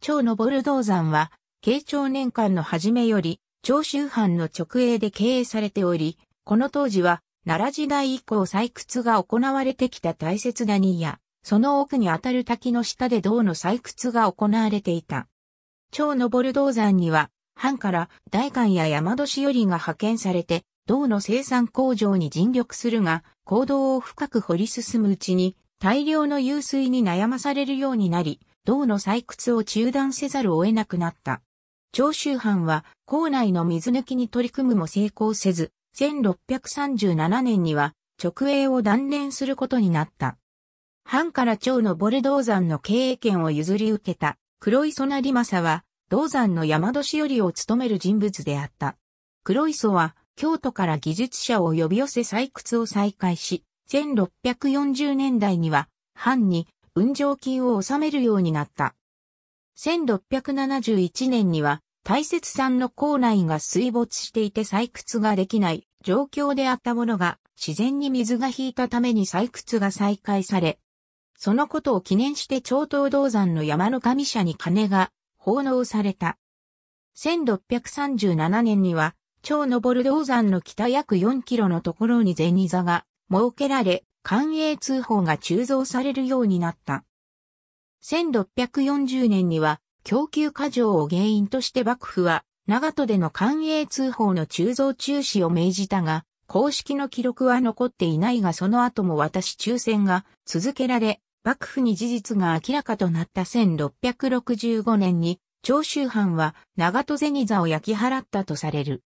長のボルドー山は、慶長年間の初めより、長州藩の直営で経営されており、この当時は、奈良時代以降採掘が行われてきた大切な人や、その奥にあたる滝の下で銅の採掘が行われていた。長のボルドー山には、藩から大官や山戸しよりが派遣されて、銅の生産工場に尽力するが、行動を深く掘り進むうちに、大量の湧水に悩まされるようになり、銅の採掘を中断せざるを得なくなった。長州藩は、校内の水抜きに取り組むも成功せず、1637年には、直営を断念することになった。藩から長のボルドー山の経営権を譲り受けた、黒磯成政は、銅山の山年寄りを務める人物であった。黒磯は、京都から技術者を呼び寄せ採掘を再開し、1640年代には、藩に、運上金を納めるようになった。1671年には、大雪山の構内が水没していて採掘ができない状況であったものが、自然に水が引いたために採掘が再開され、そのことを記念して超東銅山の山の神社に鐘が奉納された。1637年には、超登る銅山の北約4キロのところに銭座が設けられ、官営通報が鋳造されるようになった。1640年には、供給過剰を原因として幕府は、長戸での官営通報の鋳造中止を命じたが、公式の記録は残っていないがその後も私抽選が続けられ、幕府に事実が明らかとなった1665年に、長州藩は長戸銭座を焼き払ったとされる。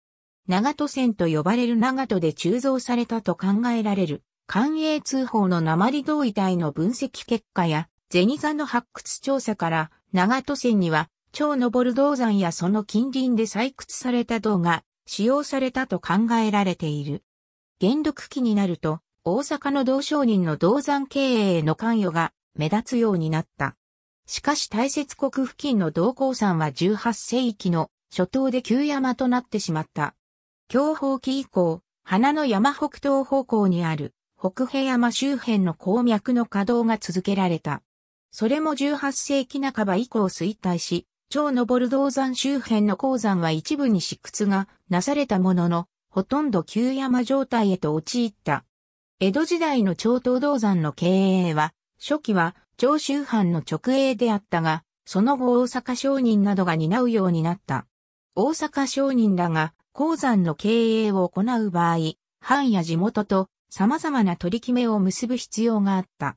長戸線と呼ばれる長戸で鋳造されたと考えられる、官営通報の鉛同遺体の分析結果や、銭座の発掘調査から、長戸線には、超登銅山やその近隣で採掘された銅が使用されたと考えられている。元禄期になると、大阪の道商人の銅山経営への関与が目立つようになった。しかし大雪国付近の銅鉱山は18世紀の初頭で旧山となってしまった。京宝期以降、花の山北東方向にある北平山周辺の鉱脈の稼働が続けられた。それも18世紀半ば以降衰退し、超登る銅山周辺の鉱山は一部に試掘がなされたものの、ほとんど旧山状態へと陥った。江戸時代の長東銅山の経営は、初期は長州藩の直営であったが、その後大阪商人などが担うようになった。大阪商人らが鉱山の経営を行う場合、藩や地元と様々な取り決めを結ぶ必要があった。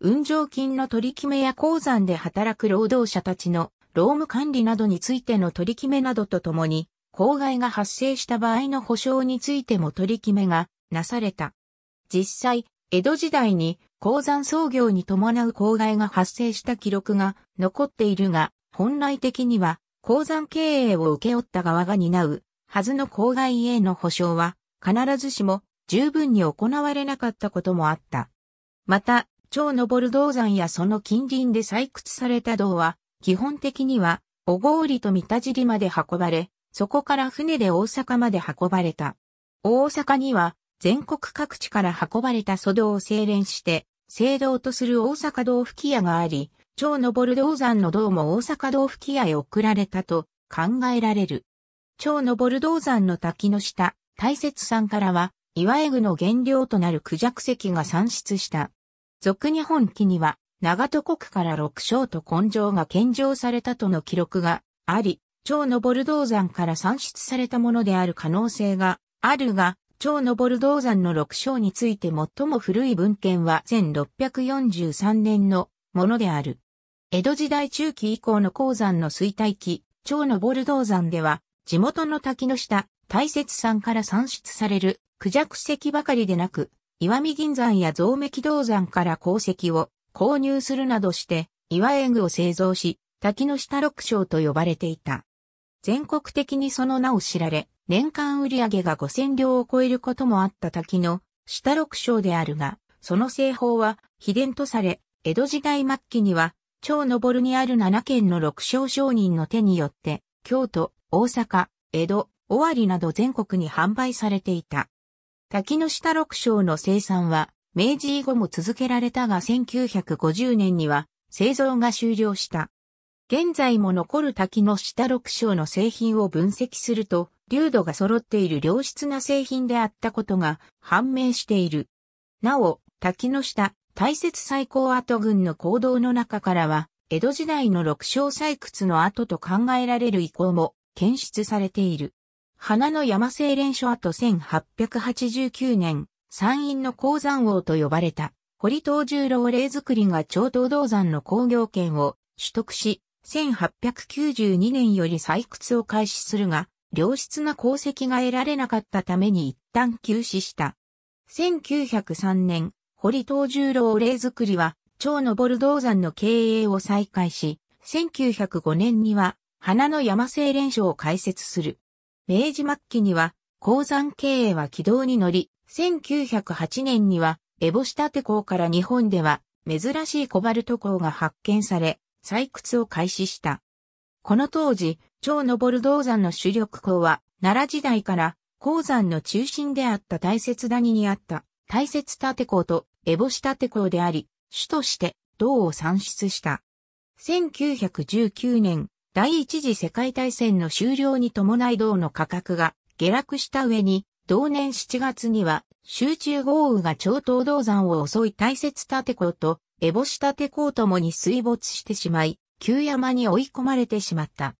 運上金の取り決めや鉱山で働く労働者たちの労務管理などについての取り決めなどとともに、公害が発生した場合の保障についても取り決めがなされた。実際、江戸時代に鉱山操業に伴う公害が発生した記録が残っているが、本来的には鉱山経営を受け負った側が担うはずの公害への保障は必ずしも十分に行われなかったこともあった。また、超登る銅山やその近隣で採掘された銅は、基本的には、小郡と三田尻まで運ばれ、そこから船で大阪まで運ばれた。大阪には、全国各地から運ばれた祖道を精錬して、聖堂とする大阪道吹屋があり、超登る銅山の銅も大阪道吹屋へ送られたと考えられる。超登る銅山の滝の下、大雪山からは、岩絵具の原料となる孔雀石が産出した。俗日本記には、長戸国から六章と根性が献上されたとの記録があり、超登る銅山から産出されたものである可能性があるが、長登る銅山の六章について最も古い文献は1643年のものである。江戸時代中期以降の鉱山の衰退期、長登る銅山では、地元の滝の下、大雪山から産出される、クジャク石ばかりでなく、岩見銀山や増滅銅山から鉱石を購入するなどして、岩絵具を製造し、滝の下六章と呼ばれていた。全国的にその名を知られ、年間売上が5000両を超えることもあった滝の下六章であるが、その製法は秘伝とされ、江戸時代末期には、超昇にある7県の六章商人の手によって、京都、大阪、江戸、尾張など全国に販売されていた。滝の下六章の生産は、明治以後も続けられたが1950年には製造が終了した。現在も残る滝の下六章の製品を分析すると、流度が揃っている良質な製品であったことが判明している。なお、滝の下、大雪最高跡群の行動の中からは、江戸時代の六章採掘の跡と考えられる遺構も検出されている。花の山精錬所跡1889年、山陰の鉱山王と呼ばれた、堀東十郎霊作りが超東道山の工業権を取得し、1892年より採掘を開始するが、良質な功績が得られなかったために一旦休止した。1903年、堀東十郎霊作りは、長登ボルドー山の経営を再開し、1905年には、花の山精錬所を開設する。明治末期には、鉱山経営は軌道に乗り、1908年には、エボシタテ港から日本では、珍しいコバルト港が発見され、採掘を開始した。この当時、超登る銅山の主力校は、奈良時代から鉱山の中心であった大雪谷にあった大雪立校と烏帽子立校であり、主として銅を産出した。1919年、第一次世界大戦の終了に伴い銅の価格が下落した上に、同年7月には集中豪雨が超東銅山を襲い大雪立校と烏帽子立校ともに水没してしまい、旧山に追い込まれてしまった。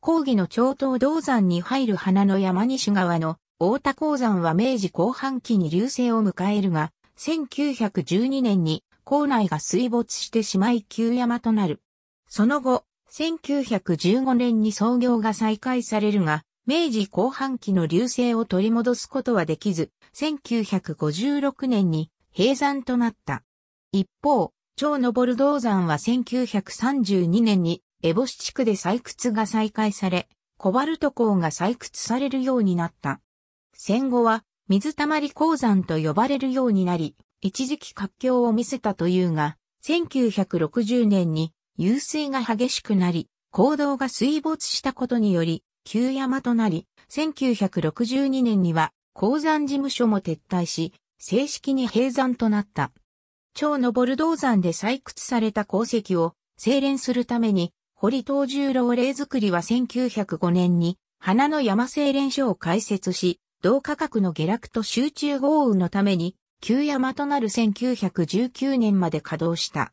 講義の長東銅山に入る花の山西側の大田鉱山は明治後半期に流星を迎えるが、1912年に校内が水没してしまい旧山となる。その後、1915年に創業が再開されるが、明治後半期の流星を取り戻すことはできず、1956年に閉山となった。一方、超登る銅山は1932年にエボシ地区で採掘が再開され、コバルト鉱が採掘されるようになった。戦後は水たまり鉱山と呼ばれるようになり、一時期活況を見せたというが、1960年に湧水が激しくなり、坑道が水没したことにより、旧山となり、1962年には鉱山事務所も撤退し、正式に閉山となった。長のボルドー山で採掘された鉱石を精錬するために、堀東十郎霊作りは1905年に花の山精錬所を開設し、同価格の下落と集中豪雨のために、旧山となる1919年まで稼働した。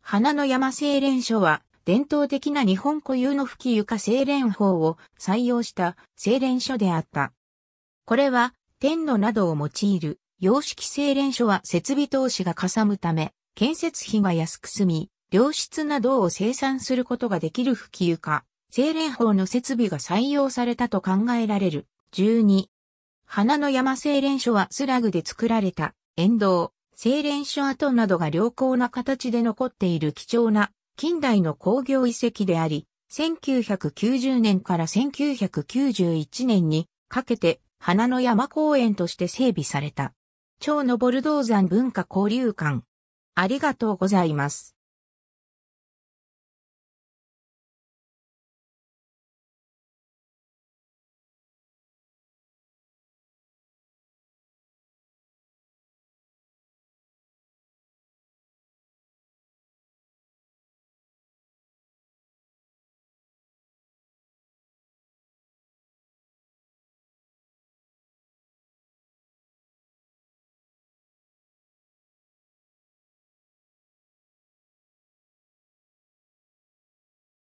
花の山精錬所は、伝統的な日本固有の吹き床精錬法を採用した精錬所であった。これは、天のなどを用いる洋式精錬所は設備投資がかさむため、建設費が安く済み、良質な銅を生産することができる普及化、精錬法の設備が採用されたと考えられる。12。花の山精錬所はスラグで作られた、沿道、精錬所跡などが良好な形で残っている貴重な近代の工業遺跡であり、1990年から1991年にかけて花の山公園として整備された。超のボルドー山文化交流館。ありがとうございます。